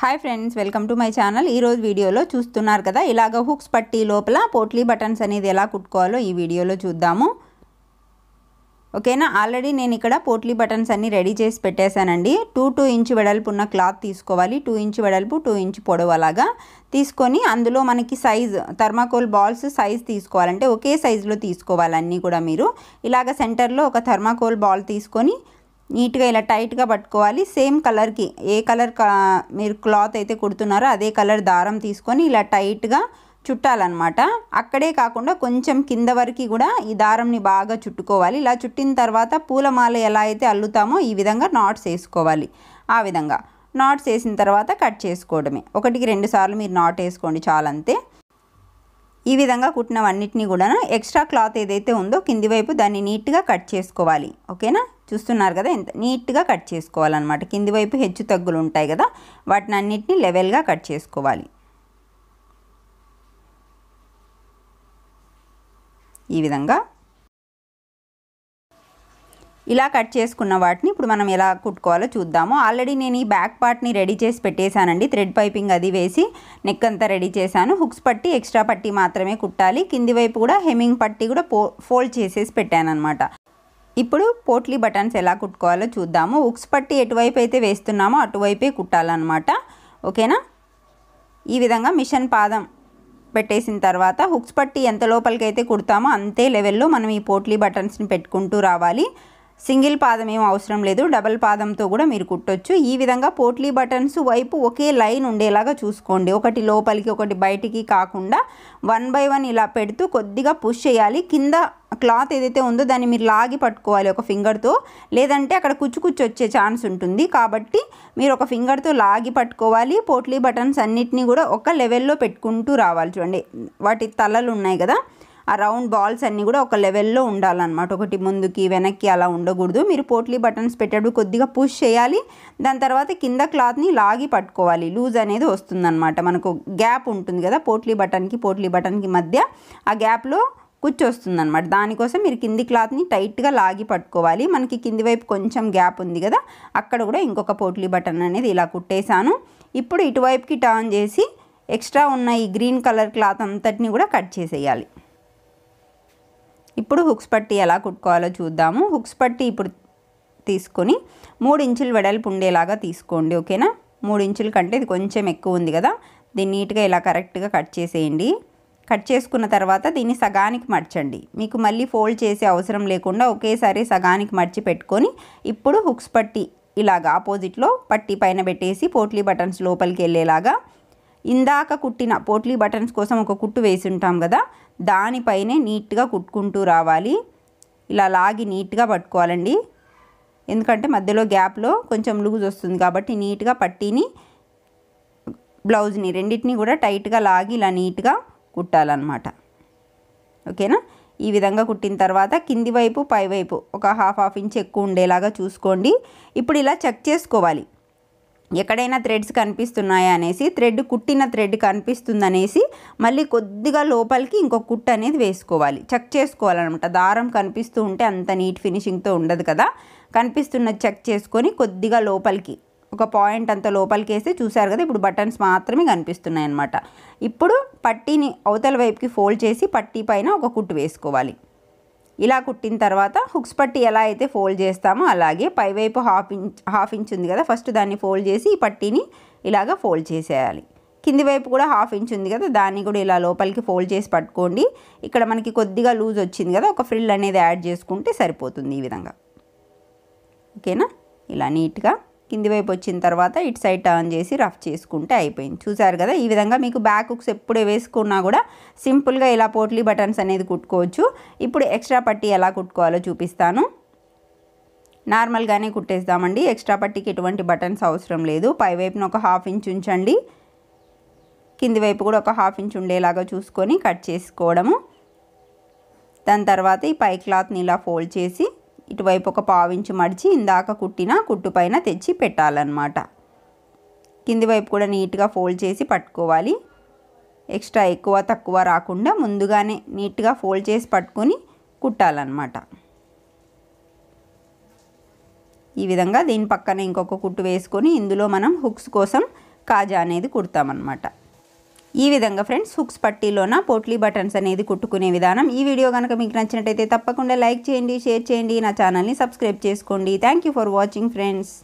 hi friends welcome to my channel ఈరోజు వీడియోలో చూస్తున్నారు కదా ఇలాగ హుక్స్ పట్టి లోపల పోట్లీ బటన్స్ అనేది ఎలా కుట్టుకోవాలో ఈ వీడియోలో చూద్దాము ఓకేనా ఆల్రెడీ నేను ఇక్కడ పోట్లీ బటన్స్ అన్నీ రెడీ చేసి పెట్టేశానండి టూ టూ ఇంచ్ వెడల్పు ఉన్న క్లాత్ తీసుకోవాలి టూ ఇంచ్ వెడల్పు టూ ఇంచ్ పొడవు అలాగా తీసుకొని అందులో మనకి సైజ్ థర్మాకోల్ బాల్స్ సైజ్ తీసుకోవాలంటే ఒకే సైజులో తీసుకోవాలి అన్నీ కూడా మీరు ఇలాగ సెంటర్లో ఒక థర్మాకోల్ బాల్ తీసుకొని నీట్గా ఇలా టైట్గా పట్టుకోవాలి సేమ్ కలర్కి ఏ కలర్ మీరు క్లాత్ అయితే కుడుతున్నారో అదే కలర్ దారం తీసుకొని ఇలా టైట్గా చుట్టాలన్నమాట అక్కడే కాకుండా కొంచెం కింద వరకు కూడా ఈ దారంని బాగా చుట్టుకోవాలి ఇలా చుట్టిన తర్వాత పూలమాల ఎలా అయితే అల్లుతామో ఈ విధంగా నాట్స్ వేసుకోవాలి ఆ విధంగా నాట్స్ వేసిన తర్వాత కట్ చేసుకోవడమే ఒకటికి రెండు సార్లు మీరు నాట్ వేసుకోండి చాలంతే ఈ విధంగా కుట్టినవన్నిటిని కూడా ఎక్స్ట్రా క్లాత్ ఏదైతే ఉందో కింది వైపు దాన్ని నీట్గా కట్ చేసుకోవాలి ఓకేనా చూస్తున్నారు కదా ఎంత నీట్గా కట్ చేసుకోవాలన్నమాట కింది వైపు హెచ్చు తగ్గులు ఉంటాయి కదా వాటిని అన్నింటినీ లెవెల్గా కట్ చేసుకోవాలి ఈ విధంగా ఇలా కట్ చేసుకున్న వాటిని ఇప్పుడు మనం ఎలా కుట్టుకోవాలో చూద్దాము ఆల్రెడీ నేను ఈ బ్యాక్ పార్ట్ని రెడీ చేసి పెట్టేశానండి థ్రెడ్ పైపింగ్ అది వేసి నెక్ అంతా రెడీ చేశాను హుక్స్ పట్టి ఎక్స్ట్రా పట్టి మాత్రమే కుట్టాలి కింది వైపు కూడా హెమింగ్ పట్టి కూడా ఫోల్డ్ చేసేసి పెట్టాను అనమాట ఇప్పుడు పోట్లీ బటన్స్ ఎలా కుట్టుకోవాలో చూద్దాము ఉక్స్ పట్టి ఎటువైపు అయితే వేస్తున్నామో అటువైపే కుట్టాలన్నమాట ఓకేనా ఈ విధంగా మిషన్ పాదం పెట్టేసిన తర్వాత హుక్స్ పట్టి ఎంత లోపలికైతే కుడతామో అంతే లెవెల్లో మనం ఈ పోట్లీ బటన్స్ని పెట్టుకుంటూ రావాలి సింగిల్ పాదం ఏం అవసరం లేదు డబల్ పాదంతో కూడా మీరు కుట్టొచ్చు ఈ విధంగా పోట్లీ బటన్స్ వైపు ఒకే లైన్ ఉండేలాగా చూసుకోండి ఒకటి లోపలికి ఒకటి బయటికి కాకుండా వన్ బై వన్ ఇలా పెడుతూ కొద్దిగా పుష్ చేయాలి కింద క్లాత్ ఏదైతే ఉందో దాన్ని మీరు లాగి పట్టుకోవాలి ఒక ఫింగర్తో లేదంటే అక్కడ కుచ్చు కుచ్చు వచ్చే ఛాన్స్ ఉంటుంది కాబట్టి మీరు ఒక ఫింగర్తో లాగి పట్టుకోవాలి పోట్లీ బటన్స్ అన్నిటినీ కూడా ఒక లెవెల్లో పెట్టుకుంటూ రావాలి చూడండి వాటి తలలు ఉన్నాయి కదా ఆ రౌండ్ బాల్స్ అన్నీ కూడా ఒక లెవెల్లో ఉండాలన్నమాట ఒకటి ముందుకి వెనక్కి అలా ఉండకూడదు మీరు పోట్లీ బటన్స్ పెట్టేటప్పుడు కొద్దిగా పుష్ చేయాలి దాని తర్వాత కింద క్లాత్ని లాగి పట్టుకోవాలి లూజ్ అనేది వస్తుందన్నమాట మనకు గ్యాప్ ఉంటుంది కదా పోట్లీ బటన్కి పోట్లీ బటన్కి మధ్య ఆ గ్యాప్లో కుచ్చొస్తుంది అనమాట దానికోసం మీరు కింది క్లాత్ని టైట్గా లాగి పట్టుకోవాలి మనకి కింది వైపు కొంచెం గ్యాప్ ఉంది కదా అక్కడ కూడా ఇంకొక పోట్లీ బటన్ అనేది ఇలా కుట్టేశాను ఇప్పుడు ఇటువైపుకి టర్న్ చేసి ఎక్స్ట్రా ఉన్న ఈ గ్రీన్ కలర్ క్లాత్ అంతటిని కూడా కట్ చేసేయాలి ఇప్పుడు హుక్స్ పట్టి ఎలా కుట్టుకోవాలో చూద్దాము హుక్స్ పట్టి ఇప్పుడు తీసుకొని మూడు ఇంచులు వెడల్పు ఉండేలాగా తీసుకోండి ఓకేనా మూడు ఇంచుల కంటే ఇది కొంచెం ఎక్కువ ఉంది కదా దీన్ని నీట్గా ఇలా కరెక్ట్గా కట్ చేసేయండి కట్ చేసుకున్న తర్వాత దీన్ని సగానికి మర్చండి మీకు మళ్ళీ ఫోల్డ్ చేసే అవసరం లేకుండా ఒకేసారి సగానికి మర్చి పెట్టుకొని ఇప్పుడు హుక్స్ పట్టి ఇలాగా ఆపోజిట్లో పట్టి పైన పెట్టేసి పోట్లీ బటన్స్ లోపలికి వెళ్ళేలాగా ఇందాక కుట్టిన పోట్లీ బటన్స్ కోసం ఒక కుట్టు వేసి ఉంటాం కదా దానిపైనే నీట్గా కుట్టుకుంటూ రావాలి ఇలా లాగి నీట్గా పట్టుకోవాలండి ఎందుకంటే మధ్యలో గ్యాప్లో కొంచెం లూజ్ వస్తుంది కాబట్టి నీట్గా పట్టీని బ్లౌజ్ని రెండింటిని కూడా టైట్గా లాగి ఇలా నీట్గా కుట్టాలన్నమాట ఓకేనా ఈ విధంగా కుట్టిన తర్వాత కింది వైపు పై వైపు ఒక హాఫ్ హాఫ్ ఇంచ్ ఎక్కువ ఉండేలాగా చూసుకోండి ఇప్పుడు ఇలా చెక్ చేసుకోవాలి ఎక్కడైనా థ్రెడ్స్ కనిపిస్తున్నాయా అనేసి థ్రెడ్ కుట్టిన థ్రెడ్ కనిపిస్తుందనేసి మళ్ళీ కొద్దిగా లోపలికి ఇంకొక కుట్ అనేది వేసుకోవాలి చెక్ చేసుకోవాలన్నమాట దారం కనిపిస్తూ ఉంటే అంత నీట్ ఫినిషింగ్తో ఉండదు కదా కనిపిస్తున్నది చెక్ చేసుకొని కొద్దిగా లోపలికి ఒక పాయింట్ అంత లోపలికి వేస్తే చూసారు కదా ఇప్పుడు బటన్స్ మాత్రమే కనిపిస్తున్నాయి అన్నమాట ఇప్పుడు పట్టీని అవతల వైపుకి ఫోల్డ్ చేసి పట్టీ పైన ఒక కుట్టు వేసుకోవాలి ఇలా కుట్టిన తర్వాత హుక్స్ పట్టి ఎలా అయితే ఫోల్డ్ చేస్తామో అలాగే పైవైపు హాఫ్ ఇంచ్ హాఫ్ ఇంచ్ ఉంది కదా ఫస్ట్ దాన్ని ఫోల్డ్ చేసి ఈ పట్టీని ఇలాగ ఫోల్డ్ చేసేయాలి కింది వైపు కూడా హాఫ్ ఇంచ్ ఉంది కదా దాన్ని కూడా ఇలా లోపలికి ఫోల్డ్ చేసి పట్టుకోండి ఇక్కడ మనకి కొద్దిగా లూజ్ వచ్చింది కదా ఒక ఫ్రిల్ అనేది యాడ్ చేసుకుంటే సరిపోతుంది ఈ విధంగా ఓకేనా ఇలా నీట్గా కింది వైపు వచ్చిన తర్వాత ఇటు సైడ్ టర్న్ చేసి రఫ్ చేసుకుంటే అయిపోయింది చూసారు కదా ఈ విధంగా మీకు బ్యాక్ హుక్స్ ఎప్పుడే వేసుకున్నా కూడా సింపుల్గా ఇలా పోట్లీ బటన్స్ అనేది కుట్టుకోవచ్చు ఇప్పుడు ఎక్స్ట్రా పట్టి ఎలా కుట్టుకోవాలో చూపిస్తాను నార్మల్గానే కుట్టేస్తామండి ఎక్స్ట్రా పట్టికి ఎటువంటి బటన్స్ అవసరం లేదు పైవైపున ఒక హాఫ్ ఇంచ్ ఉంచండి కింది వైపు కూడా ఒక హాఫ్ ఇంచ్ ఉండేలాగా చూసుకొని కట్ చేసుకోవడము దాని తర్వాత ఈ పై క్లాత్ని ఇలా ఫోల్డ్ చేసి ఇటువైపు ఒక పావించి మడిచి ఇందాక కుట్టిన కుట్టు పైన తెచ్చి పెట్టాలన్నమాట కింది వైపు కూడా నీట్గా ఫోల్డ్ చేసి పట్టుకోవాలి ఎక్స్ట్రా ఎక్కువ తక్కువ రాకుండా ముందుగానే నీట్గా ఫోల్డ్ చేసి పట్టుకొని కుట్టాలన్నమాట ఈ విధంగా దీని పక్కన ఇంకొక కుట్టు వేసుకొని ఇందులో మనం హుక్స్ కోసం కాజా అనేది కుడతామన్నమాట ఈ విధంగా ఫ్రెండ్స్ హుక్స్ పట్టీలోన పోట్లీ బటన్స్ అనేది కుట్టుకునే విధానం ఈ వీడియో కనుక మీకు నచ్చినట్టయితే తప్పకుండా లైక్ చేయండి షేర్ చేయండి నా ఛానల్ని సబ్స్క్రైబ్ చేసుకోండి థ్యాంక్ ఫర్ వాచింగ్ ఫ్రెండ్స్